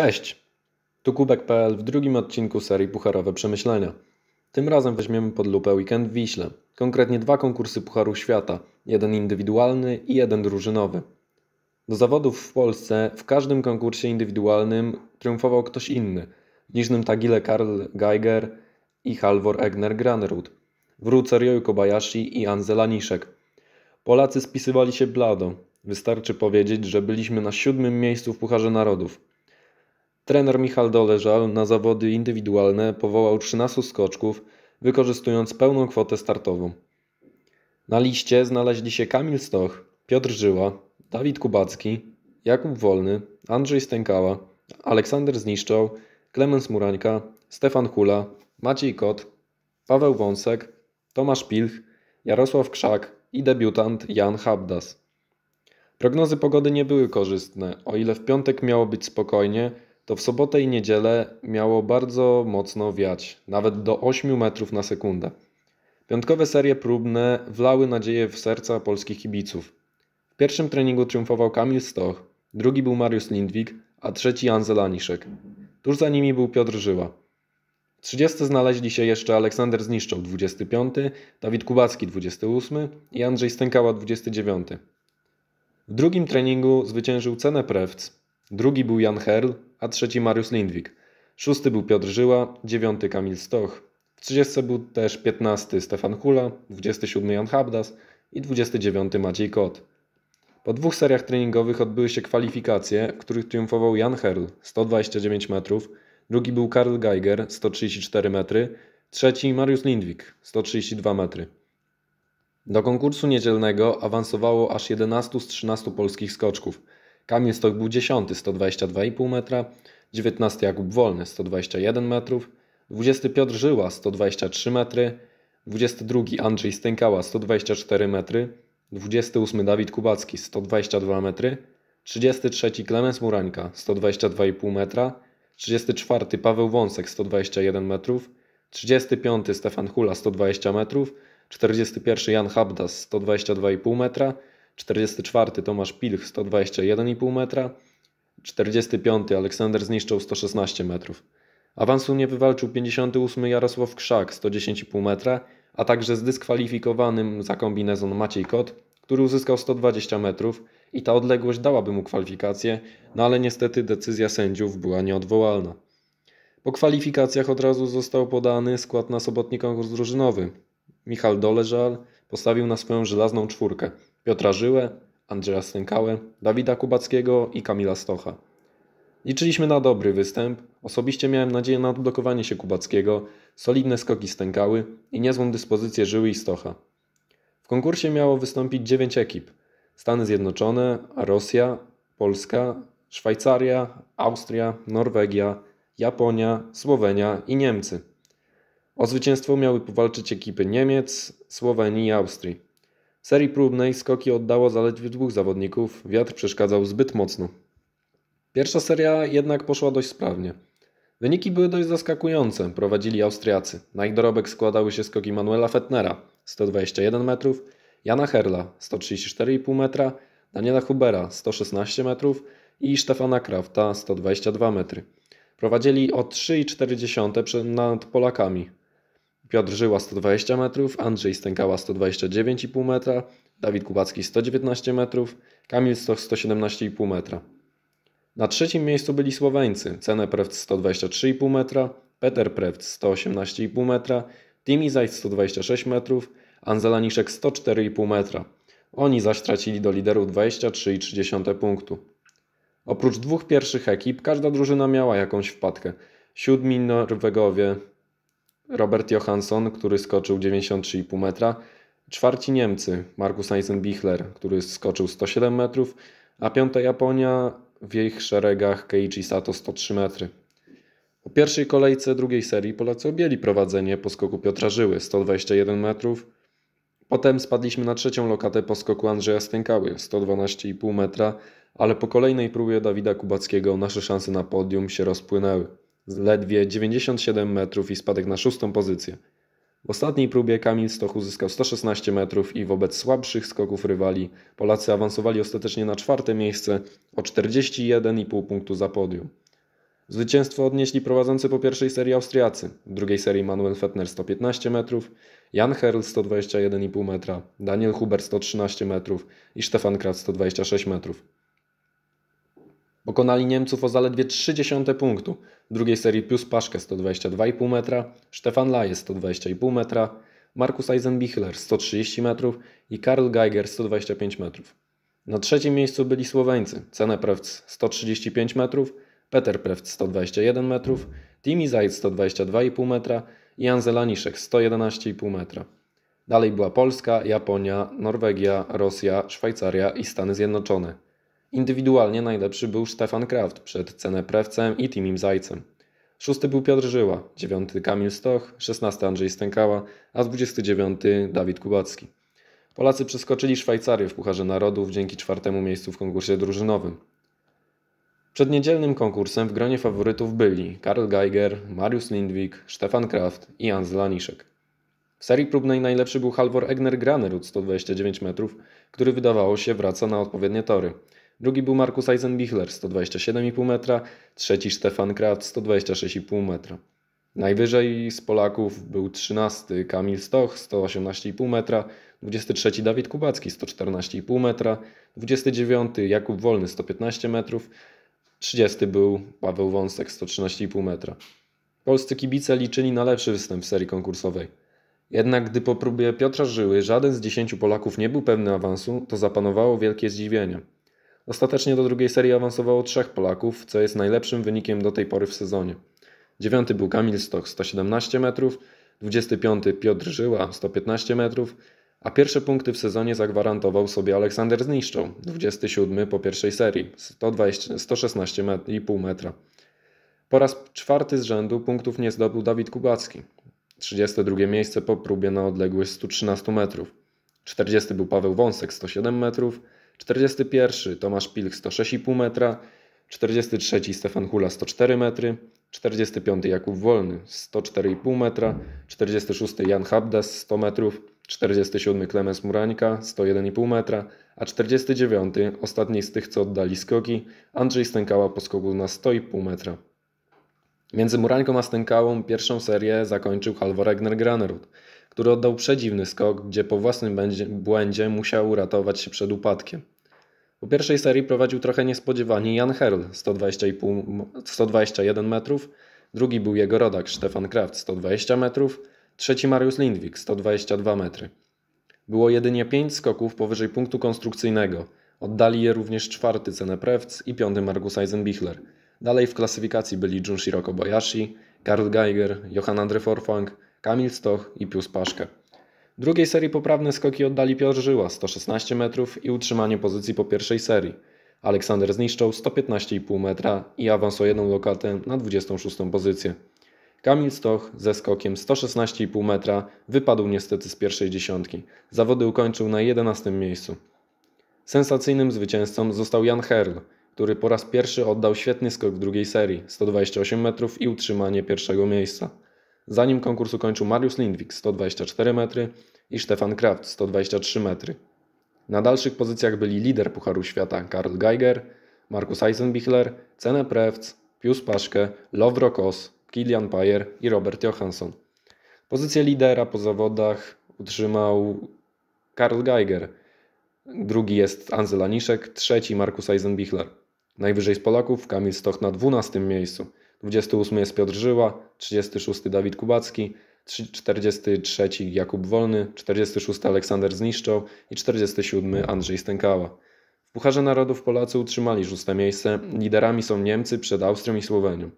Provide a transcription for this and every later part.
Cześć! Tu Kubek.pl w drugim odcinku serii Pucharowe Przemyślenia. Tym razem weźmiemy pod lupę weekend w Wiśle. Konkretnie dwa konkursy Pucharu Świata, jeden indywidualny i jeden drużynowy. Do zawodów w Polsce w każdym konkursie indywidualnym triumfował ktoś inny. Licznym Tagile Karl Geiger i Halvor Egner Granerud. Wróć Serioju Kobayashi i Anzela Niszek. Polacy spisywali się blado. Wystarczy powiedzieć, że byliśmy na siódmym miejscu w Pucharze Narodów. Trener Michał Doleżal na zawody indywidualne powołał 13 skoczków, wykorzystując pełną kwotę startową. Na liście znaleźli się Kamil Stoch, Piotr Żyła, Dawid Kubacki, Jakub Wolny, Andrzej Stękała, Aleksander Zniszczał, Klemens Murańka, Stefan Hula, Maciej Kot, Paweł Wąsek, Tomasz Pilch, Jarosław Krzak i debiutant Jan Habdas. Prognozy pogody nie były korzystne. O ile w piątek miało być spokojnie, to w sobotę i niedzielę miało bardzo mocno wiać, nawet do 8 metrów na sekundę. Piątkowe serie próbne wlały nadzieję w serca polskich kibiców. W pierwszym treningu triumfował Kamil Stoch, drugi był Mariusz Lindwik, a trzeci Jan Zelaniszek. Tuż za nimi był Piotr Żyła. W 30 znaleźli się jeszcze Aleksander Zniszczał 25, Dawid Kubacki 28 i Andrzej Stękała 29. W drugim treningu zwyciężył Cenę Prewc, drugi był Jan Herl, a trzeci Mariusz Lindwik. Szósty był Piotr Żyła, dziewiąty Kamil Stoch. W 30 był też piętnasty Stefan Hula, siódmy Jan Habdas i dziewiąty Maciej Kot. Po dwóch seriach treningowych odbyły się kwalifikacje, w których triumfował Jan Herl 129 metrów, drugi był Karl Geiger 134 metry, trzeci Mariusz Lindwik 132 metry. Do konkursu niedzielnego awansowało aż 11 z 13 polskich skoczków – Kamil Stok był 10, 122,5 metra, 19 Jakub Wolny 121 metrów, 20 Piotr Żyła 123 metry, 22 Andrzej Stękała 124 metry, 28 Dawid Kubacki 122 metry, 33 Klemens Murańka 122,5 metra, 34 Paweł Wąsek 121 metrów, 35 Stefan Hula 120 metrów, 41 Jan Habdas 122,5 metra, 44 Tomasz Pilch 121,5 metra, 45 Aleksander Zniszczył 116 metrów. Awansu nie wywalczył 58 Jarosław Krzak 110,5 metra, a także zdyskwalifikowanym za kombinezon Maciej Kot, który uzyskał 120 metrów i ta odległość dałaby mu kwalifikację, no ale niestety decyzja sędziów była nieodwołalna. Po kwalifikacjach od razu został podany skład na sobotni drużynowy. Michał Doleżal postawił na swoją żelazną czwórkę – Piotra Żyłę, Andrzeja Stękałę, Dawida Kubackiego i Kamila Stocha. Liczyliśmy na dobry występ, osobiście miałem nadzieję na odblokowanie się Kubackiego, solidne skoki Stękały i niezłą dyspozycję Żyły i Stocha. W konkursie miało wystąpić 9 ekip. Stany Zjednoczone, Rosja, Polska, Szwajcaria, Austria, Norwegia, Japonia, Słowenia i Niemcy. O zwycięstwo miały powalczyć ekipy Niemiec, Słowenii i Austrii serii próbnej skoki oddało zaledwie dwóch zawodników, wiatr przeszkadzał zbyt mocno. Pierwsza seria jednak poszła dość sprawnie. Wyniki były dość zaskakujące, prowadzili Austriacy. Na ich dorobek składały się skoki Manuela Fettnera 121 metrów, Jana Herla 134,5 metra, Daniela Hubera 116 metrów i Stefana Krafta 122 metry. Prowadzili o 3,4 nad Polakami, Piotr Żyła 120 metrów, Andrzej Stękała 129,5 metra, Dawid Kubacki 119 metrów, Kamil Stoch 117,5 metra. Na trzecim miejscu byli Słoweńcy, Cene Prewc 123,5 metra, Peter Prewc 118,5 metra, Timi Zajc 126 metrów, Anzelaniszek 104,5 metra. Oni zaś tracili do liderów 23,3 punktu. Oprócz dwóch pierwszych ekip, każda drużyna miała jakąś wpadkę. Siódmi Norwegowie, Robert Johansson, który skoczył 93,5 metra, czwarci Niemcy, Markus Eisenbichler, który skoczył 107 metrów, a piąta Japonia, w ich szeregach Keiichi Sato 103 metry. Po pierwszej kolejce drugiej serii Polacy objęli prowadzenie po skoku Piotra Żyły 121 metrów. Potem spadliśmy na trzecią lokatę po skoku Andrzeja Stękały 112,5 metra, ale po kolejnej próbie Dawida Kubackiego nasze szanse na podium się rozpłynęły ledwie 97 metrów i spadek na szóstą pozycję. W ostatniej próbie Kamil Stoch uzyskał 116 metrów i wobec słabszych skoków rywali Polacy awansowali ostatecznie na czwarte miejsce o 41,5 punktu za podium. Zwycięstwo odnieśli prowadzący po pierwszej serii Austriacy, w drugiej serii Manuel Fettner 115 metrów, Jan Herl 121,5 metra, Daniel Huber 113 metrów i Stefan Kratz 126 metrów. Pokonali Niemców o zaledwie 30 punktu. W drugiej serii Pius Paszke 122,5 metra, Stefan Laje 120,5 metra, Markus Eisenbichler 130 metrów i Karl Geiger 125 metrów. Na trzecim miejscu byli Słoweńcy Ceneprewc 135 metrów, Peter Prewc 121 metrów, Timi Zajc 122,5 metra i Jan Zelaniszek 111,5 metra. Dalej była Polska, Japonia, Norwegia, Rosja, Szwajcaria i Stany Zjednoczone. Indywidualnie najlepszy był Stefan Kraft przed Ceneprewcem i Timim Zajcem. Szósty był Piotr Żyła, dziewiąty Kamil Stoch, szesnasty Andrzej Stękała, a dwudziesty dziewiąty Dawid Kubacki. Polacy przeskoczyli Szwajcarię w Pucharze Narodów dzięki czwartemu miejscu w konkursie drużynowym. Przed niedzielnym konkursem w gronie faworytów byli Karl Geiger, Mariusz Lindwik, Stefan Kraft i Jan Zlaniszek. W serii próbnej najlepszy był Halvor Egner Granerud 129 metrów, który wydawało się wraca na odpowiednie tory – Drugi był Markus Eisenbichler 127,5 metra, trzeci Stefan Kraft 126,5 metra. Najwyżej z Polaków był 13 Kamil Stoch 118,5 metra, 23 Dawid Kubacki 114,5 metra, 29 Jakub Wolny 115 metrów, 30 był Paweł Wąsek 113,5 metra. Polscy kibice liczyli na lepszy występ w serii konkursowej. Jednak gdy po próbie Piotra Żyły żaden z 10 Polaków nie był pewny awansu, to zapanowało wielkie zdziwienie. Ostatecznie do drugiej serii awansowało trzech Polaków, co jest najlepszym wynikiem do tej pory w sezonie. Dziewiąty był Kamil Stoch 117 metrów, 25 Piotr Żyła 115 metrów, a pierwsze punkty w sezonie zagwarantował sobie Aleksander Zniszczą, 27 po pierwszej serii, 116,5 metra. Po raz czwarty z rzędu punktów nie zdobył Dawid Kubacki, 32 miejsce po próbie na odległość 113 metrów. 40 był Paweł Wąsek 107 metrów, 41 Tomasz Pilch 106,5 metra, 43 Stefan Hula 104 metry, 45 Jakub Wolny 104,5 metra, 46 Jan Habdas 100 metrów, 47 Klemens Murańka 101,5 metra, a 49 ostatni z tych co oddali skoki Andrzej Stękała po skoku na 100,5 metra. Między Murańką a Stękałą pierwszą serię zakończył Halvor Egner Granerud który oddał przedziwny skok, gdzie po własnym błędzie musiał uratować się przed upadkiem. Po pierwszej serii prowadził trochę niespodziewanie Jan Herl 121 metrów, drugi był jego rodak Stefan Kraft 120 metrów, trzeci Mariusz Lindwik 122 metry. Było jedynie 5 skoków powyżej punktu konstrukcyjnego. Oddali je również czwarty Ceneprewc i piąty Margus Eisenbichler. Dalej w klasyfikacji byli Junshiro Kobayashi, Karl Geiger, Johan Andre Forfang, Kamil Stoch i Pius Paszkę. W drugiej serii poprawne skoki oddali Piotr Żyła 116 metrów i utrzymanie pozycji po pierwszej serii. Aleksander zniszczał 115,5 metra i awans o jedną lokatę na 26 pozycję. Kamil Stoch ze skokiem 116,5 metra wypadł niestety z pierwszej dziesiątki. Zawody ukończył na 11 miejscu. Sensacyjnym zwycięzcą został Jan Herl, który po raz pierwszy oddał świetny skok w drugiej serii 128 metrów i utrzymanie pierwszego miejsca. Zanim konkurs ukończył Mariusz Lindwik 124 metry i Stefan Kraft 123 metry. Na dalszych pozycjach byli lider Pucharu Świata Karl Geiger, Markus Eisenbichler, Cene Prewc, Pius Paszke, Lovro Kos, Kilian Payer i Robert Johansson. Pozycję lidera po zawodach utrzymał Karl Geiger, drugi jest Anzel Aniszek, trzeci Markus Eisenbichler. Najwyżej z Polaków Kamil Stoch na 12 miejscu – 28 jest Piotr Żyła, 36 Dawid Kubacki, 43 Jakub Wolny, 46 Aleksander Zniszczą i 47 Andrzej Stękała. W Pucharze Narodów Polacy utrzymali szóste miejsce, liderami są Niemcy przed Austrią i Słowenią.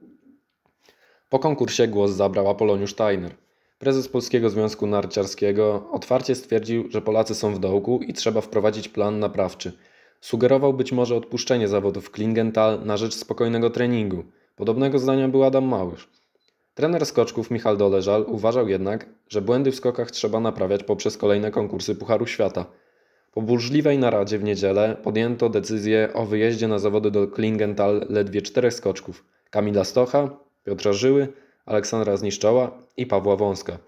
Po konkursie głos zabrał Apoloniusz Steiner. Prezes Polskiego Związku Narciarskiego otwarcie stwierdził, że Polacy są w dołku i trzeba wprowadzić plan naprawczy. Sugerował być może odpuszczenie zawodów Klingenthal na rzecz spokojnego treningu – Podobnego zdania był Adam Małysz. Trener skoczków Michał Doleżal uważał jednak, że błędy w skokach trzeba naprawiać poprzez kolejne konkursy Pucharu Świata. Po burzliwej naradzie w niedzielę podjęto decyzję o wyjeździe na zawody do Klingenthal ledwie czterech skoczków: Kamila Stocha, Piotra Żyły, Aleksandra Zniszczoła i Pawła Wąska.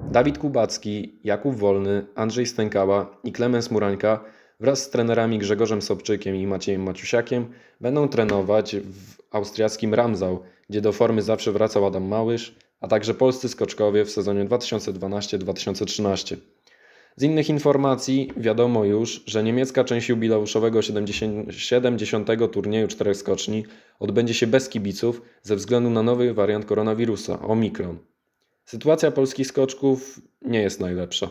Dawid Kubacki, Jakub Wolny, Andrzej Stękała i Klemens Murańka wraz z trenerami Grzegorzem Sobczykiem i Maciejem Maciusiakiem będą trenować w austriackim Ramsau, gdzie do formy zawsze wracał Adam Małysz, a także polscy skoczkowie w sezonie 2012-2013. Z innych informacji wiadomo już, że niemiecka część jubileuszowego 70. turnieju czterech skoczni odbędzie się bez kibiców ze względu na nowy wariant koronawirusa, Omikron. Sytuacja polskich skoczków nie jest najlepsza.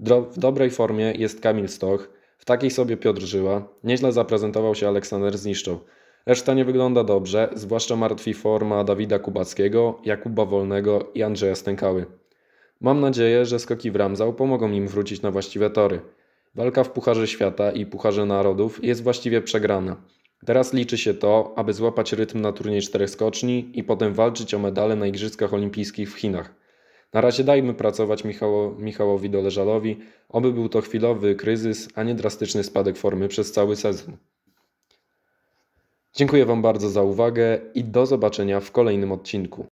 W dobrej formie jest Kamil Stoch, w takiej sobie Piotr Żyła. Nieźle zaprezentował się Aleksander Zniszczą. Reszta nie wygląda dobrze, zwłaszcza martwi forma Dawida Kubackiego, Jakuba Wolnego i Andrzeja Stękały. Mam nadzieję, że skoki w Ramzał pomogą im wrócić na właściwe tory. Walka w Pucharze Świata i Pucharze Narodów jest właściwie przegrana. Teraz liczy się to, aby złapać rytm na turniej czterech skoczni i potem walczyć o medale na Igrzyskach Olimpijskich w Chinach. Na razie dajmy pracować Michało, Michałowi Doleżalowi, oby był to chwilowy kryzys, a nie drastyczny spadek formy przez cały sezon. Dziękuję Wam bardzo za uwagę i do zobaczenia w kolejnym odcinku.